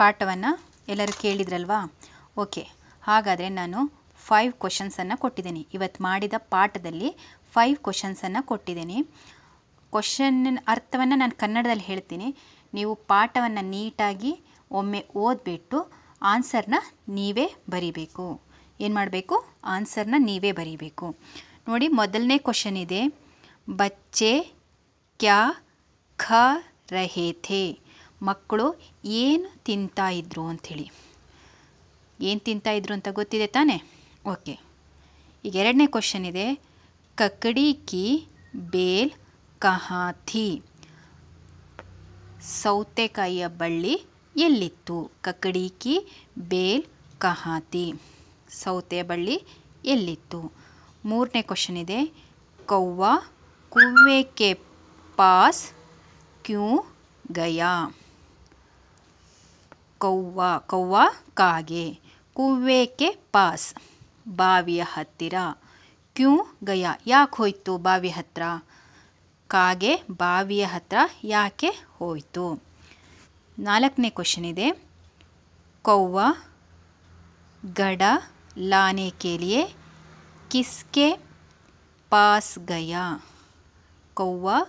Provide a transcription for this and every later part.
ಪಾಠವನ್ನು ಎಲ್ಲರೂ ಕೇಳಿದ್ರಲ್ವಾ ಓಕೆ ಹಾಗಾದರೆ ನಾನು ಫೈವ್ ಕ್ವಶನ್ಸನ್ನು ಕೊಟ್ಟಿದ್ದೀನಿ ಇವತ್ತು ಮಾಡಿದ ಪಾಠದಲ್ಲಿ ಫೈವ್ ಕ್ವಶನ್ಸನ್ನು ಕೊಟ್ಟಿದ್ದೀನಿ ಕ್ವಶನ್ನ ಅರ್ಥವನ್ನು ನಾನು ಕನ್ನಡದಲ್ಲಿ ಹೇಳ್ತೀನಿ ನೀವು ಪಾಠವನ್ನು ನೀಟಾಗಿ ಒಮ್ಮೆ ಓದಿಬಿಟ್ಟು ಆನ್ಸರ್ನ ನೀವೇ ಬರೀಬೇಕು ಏನು ಮಾಡಬೇಕು ಆನ್ಸರ್ನ ನೀವೇ ಬರೀಬೇಕು ನೋಡಿ ಮೊದಲನೇ ಕ್ವಶನ್ ಇದೆ ಬಚ್ಚೆ ಕ್ಯಾ ಖ ರಹೇ ಥೇ ಮಕ್ಕಳು ಏನು ತಿಂತಾಯಿದ್ರು ಅಂಥೇಳಿ ಏನು ತಿಂತಾಯಿದ್ರು ಅಂತ ಗೊತ್ತಿದೆ ತಾನೇ ಓಕೆ ಈಗ ಎರಡನೇ ಕ್ವಶನ್ ಇದೆ ಕಕ್ಕಡಿ ಕಿ ಬೇಲ್ ಕಹಾಥಿ ಸೌತೆಕಾಯಿಯ ಬಳ್ಳಿ ಎಲ್ಲಿತ್ತು ಕಕ್ಕಡಿ ಕಿ ಬೇಲ್ ಕಹಾತಿ ಸೌತೆಯ ಬಳ್ಳಿ ಎಲ್ಲಿತ್ತು ಮೂರನೇ ಕ್ವಶನ್ ಇದೆ ಕೌವ್ವ ಕುವ್ವೆ ಕೆ ಪಾಸ್ ಕ್ಯೂ ಗಯಾ कौवा कौवा कागे कुवे के पास बविय हिरा क्यों गया या हूँ बवि हत्र कागे बविय हत्र याके नाकने क्वेश्चन कौवा गड़ लाने के लिए किसके पास गया कौवा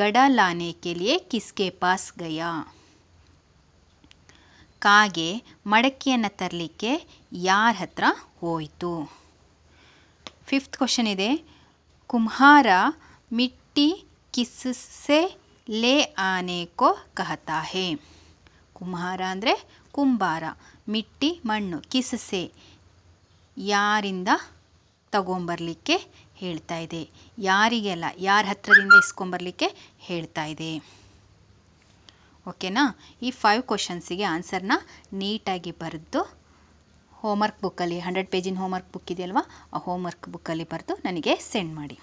गड़ा लाने के लिए किसके पास गया ಕಾಗೆ ಮಡಕ್ಕಿಯನ್ನು ತರಲಿಕ್ಕೆ ಯಾರ ಹತ್ರ ಹೋಯಿತು ಫಿಫ್ತ್ ಕ್ವಶನ್ ಇದೆ ಕುಂಹಾರ ಮಿಟ್ಟಿ ಕಿಸ್ಸೆ ಲೇ ಆನೆಕೋ ಕಹತಾ ಹೇ ಕುಮ್ಹಾರ ಅಂದರೆ ಕುಂಬಾರ ಮಿಟ್ಟಿ ಮಣ್ಣು ಕಿಸ್ಸೆ ಯಾರಿಂದ ತಗೊಂಬರಲಿಕ್ಕೆ ಹೇಳ್ತಾ ಇದೆ ಯಾರಿಗೆಲ್ಲ ಯಾರ ಹತ್ರದಿಂದ ಇಸ್ಕೊಂಬರ್ಲಿಕ್ಕೆ ಹೇಳ್ತಾ ಇದೆ ಓಕೆನಾ ಈ ಫೈವ್ ಕ್ವಶನ್ಸಿಗೆ ಆನ್ಸರ್ನ ನೀಟಾಗಿ ಬರೆದು ಹೋಮ್ವರ್ಕ್ ಬುಕ್ಕಲ್ಲಿ ಹಂಡ್ರೆಡ್ ಪೇಜಿನ ಹೋಮ್ವರ್ಕ್ ಬುಕ್ ಇದೆಯಲ್ವಾ ಆ ಹೋಮ್ವರ್ಕ್ ಬುಕ್ಕಲ್ಲಿ ಬರೆದು ನನಗೆ ಸೆಂಡ್ ಮಾಡಿ